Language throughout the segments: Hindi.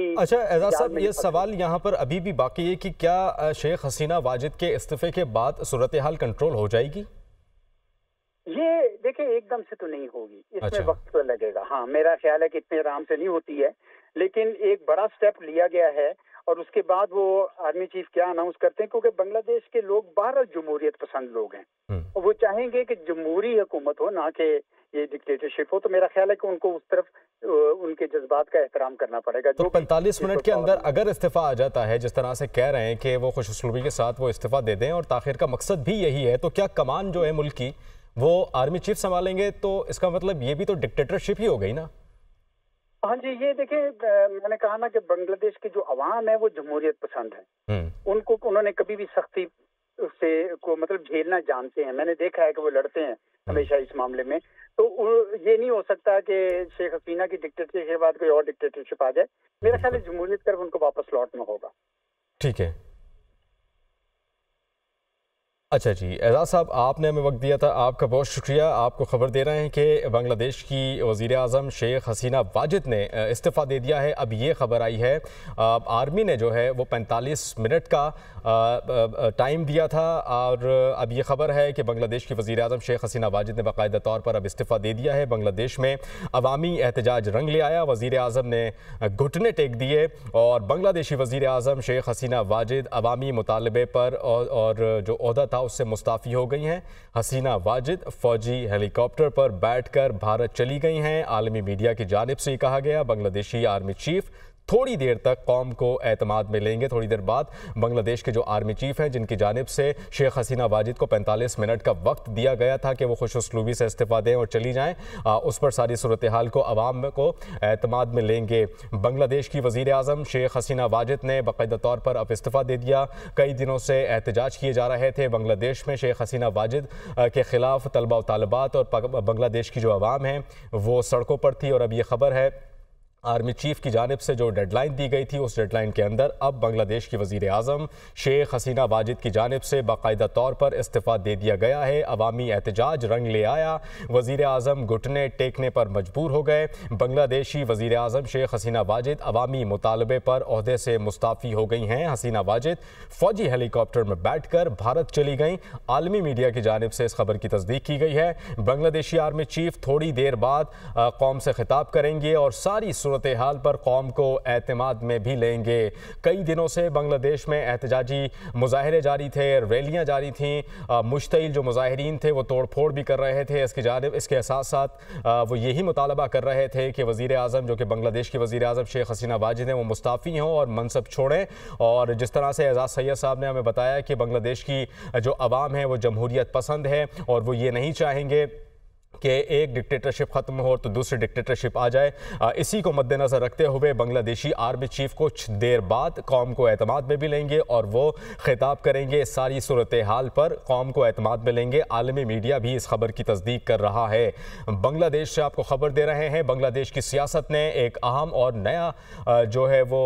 अच्छा एजाज साहब ये सवाल यहाँ पर अभी भी बाकी है कि क्या शेख हसीना वाजिद के इस्तीफे के बाद सूरत हाल कंट्रोल हो जाएगी ये देखिए एकदम से तो नहीं होगी इसमें अच्छा। वक्त तो लगेगा हाँ मेरा ख्याल है कि इतने आराम से नहीं होती है लेकिन एक बड़ा स्टेप लिया गया है और उसके बाद वो आर्मी चीफ क्या अनाउंस करते हैं क्योंकि बांग्लादेश के लोग बारह जमहूरियत पसंद लोग हैं हम्म। और वो चाहेंगे कि जमहूरी हुकूमत हो ना कि ये डिक्टेटरशिप हो तो मेरा ख्याल है कि उनको उस तरफ उनके जज्बात का एहतराम करना पड़ेगा तो पैंतालीस मिनट के अंदर अगर इस्तीफ़ा आ जाता है जिस तरह से कह रहे हैं कि वो खुशी के साथ वो इस्तीफ़ा दे दें और ताखिर का मकसद भी यही है तो क्या कमान जो है मुल्क की वो आर्मी चीफ संभालेंगे तो इसका मतलब ये भी तो डिक्टेटरशिप ही हो गई ना हाँ जी ये देखिए मैंने कहा ना कि बांग्लादेश की जो आवाम है वो जमहूरियत पसंद है हम्म। उनको उन्होंने कभी भी सख्ती उससे को मतलब झेलना जानते हैं मैंने देखा है कि वो लड़ते हैं हमेशा इस मामले में तो ये नहीं हो सकता कि शेख हसीना की डिक्टेटरशिप के बाद कोई और डिक्टेटरशिप आ जाए मेरा ख्याल है जमहूरियत तरफ उनको वापस लौटना होगा ठीक है अच्छा जी एजाज साहब आपने हमें वक्त दिया था आपका बहुत शुक्रिया आपको खबर दे रहे हैं कि बांग्लादेश की वज़ी अजम शेख हसीना वाजिद ने इस्तीफ़ा दे दिया है अब ये खबर आई है आर्मी ने जो है वो 45 मिनट का टाइम दिया था और अब ये खबर है कि बांग्लादेश की वज़ी अजम शेख हसीना वाजिद ने बाकायदा तौर पर अब इस्तीफ़ा दे दिया है बांग्लादेश में अवामी एहतजाज रंग ले आया वज़ी अजम ने घुटने टेक दिए और बांग्लादेशी वज़ी अजम शेख हसीना वाजिद अवामी मुतालबे पर और जो अहदा था उससे मुस्ताफ़ी हो गई हैं हसीना वाजिद फ़ौजी हेलीकॉप्टर पर बैठकर भारत चली गई हैं आलमी मीडिया की जानब से कहा गया बांग्लादेशी आर्मी चीफ थोड़ी देर तक कौम को अतमाद में लेंगे थोड़ी देर बाद बांग्लादेश के जो आर्मी चीफ हैं जिनकी जानब से शेख हसीना वाजिद को 45 मिनट का वक्त दिया गया था कि वो खुश उसलूबी से इस्तीफ़ा दें और चली जाएँ उस पर सारी सूरत हाल को आवाम को अतमाद में लेंगे बांग्लादेश की वज़ी अजम शेख हसीना वाजिद ने बाकायदा तौर पर अब इस्तीफ़ा दे दिया कई दिनों से एहतजाज किए जा रहे थे बांग्लादेश में शेख हसीना वाजिद के ख़िलाफ़ तलबा व तलबात और बांग्लादेश की जो आवाम है वो सड़कों पर थी और अब ये खबर है आर्मी चीफ की जानब से जो डेडलाइन दी गई थी उस डेडलाइन के अंदर अब बांग्लादेश की वजीर अजम शेख हसीना वाजिद की जानब से बाकायदा तौर पर इस्तीफ़ा दे दिया गया है अवामी एहतजाज रंग ले आया वजीर अजम घुटने टेकने पर मजबूर हो गए बंग्लादेशी वजीर अजम शेख हसीना वाजिद अवामी मुतालबे पर अहदे से मुस्ताफ़ी हो गई हैं हसीना वाजिद फौजी हेलीकॉप्टर में बैठ कर भारत चली गई आलमी मीडिया की जानब से इस खबर की तस्दीक की गई है बंग्लादेशी आर्मी चीफ थोड़ी देर बाद कौम से खिताब करेंगे और सारी सूरत हाल पर कौम को अतमाद में भी लेंगे कई दिनों से बांग्लादेश में एहतजाजी मुजाहरे जारी थे रैलियाँ जारी थीं मुश्तिल जो मुजाहरीन थे वो तोड़ फोड़ भी कर रहे थे इसके जानब इसके साथ साथ वो यही मुतालबा कर रहे थे कि वज़ी अजम जो कि बांग्लादेश की वज़ी अजम शेख हसीना वाजिद हैं वो मुस्ताफ़ी हों और मनसब छोड़ें और जिस तरह से एजाज़ सैद साहब ने हमें बताया कि बांग्लादेश की जो आवाम है वो जमहूरियत पसंद है और वो ये नहीं चाहेंगे कि एक डिक्टेटरशिप ख़त्म हो तो दूसरी डिक्टेटरशिप आ जाए इसी को मद्देनज़र रखते हुए बांग्लादेशी आर्मी चीफ कुछ देर बाद कौम को अतमाद में भी लेंगे और वो खिताब करेंगे सारी सूरत हाल पर कौम को अहतमाद में लेंगे आलमी मीडिया भी इस खबर की तस्दीक कर रहा है बांग्लादेश से आपको ख़बर दे रहे हैं बांग्लादेश की सियासत ने एक अहम और नया जो है वो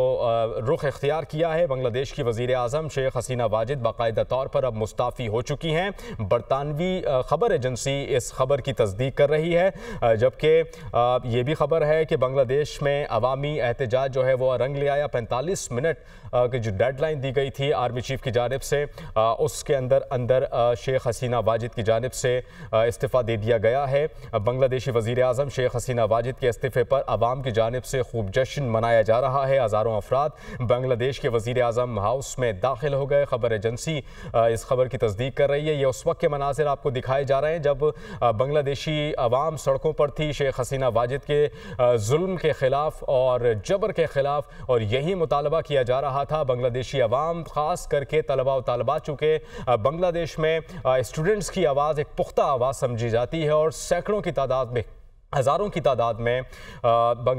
रुख इख्तियार किया है बांग्लादेश की वज़ी अजम शेख हसीना वाजिद बाकायदा तौर पर अब मुस्ताफ़ी हो चुकी हैं बरतानवी खबर एजेंसी इस खबर की तस्दीक तस्दीक कर रही है जबकि ये भी खबर है कि बांग्लादेश में अवामी एहतजाज जो है वह रंग ले आया पैंतालीस मिनट की जो डेडलाइन दी गई थी आर्मी चीफ की जानब से उसके अंदर अंदर शेख हसीना वाजिद की जानब से इस्तीफ़ा दे दिया गया है बांग्लादेशी वजीर अजम शेख हसीना वाजिद के इस्तीफ़े पर आवाम की जानब से खूब जश्न मनाया जा रहा है हज़ारों अफराद बांग्लादेश के वजीर अजम हाउस में दाखिल हो गए खबर एजेंसी इस खबर की तस्दीक कर रही है ये उस वक्त के मनासर आपको दिखाए जा रहे हैं जब बांग्लादेशी अच्छी आवाम सड़कों पर थी शेख हसीना वाजिद के जुल्म के ख़िलाफ़ और जबर के ख़िलाफ़ और यही मुतालबा किया जा रहा था बांग्लादेशी आवाम ख़ास करके तलबा वालबा चुके बांग्लादेश में स्टूडेंट्स की आवाज़ एक पुख्ता आवाज़ समझी जाती है और सैकड़ों की तादाद में हज़ारों की तादाद में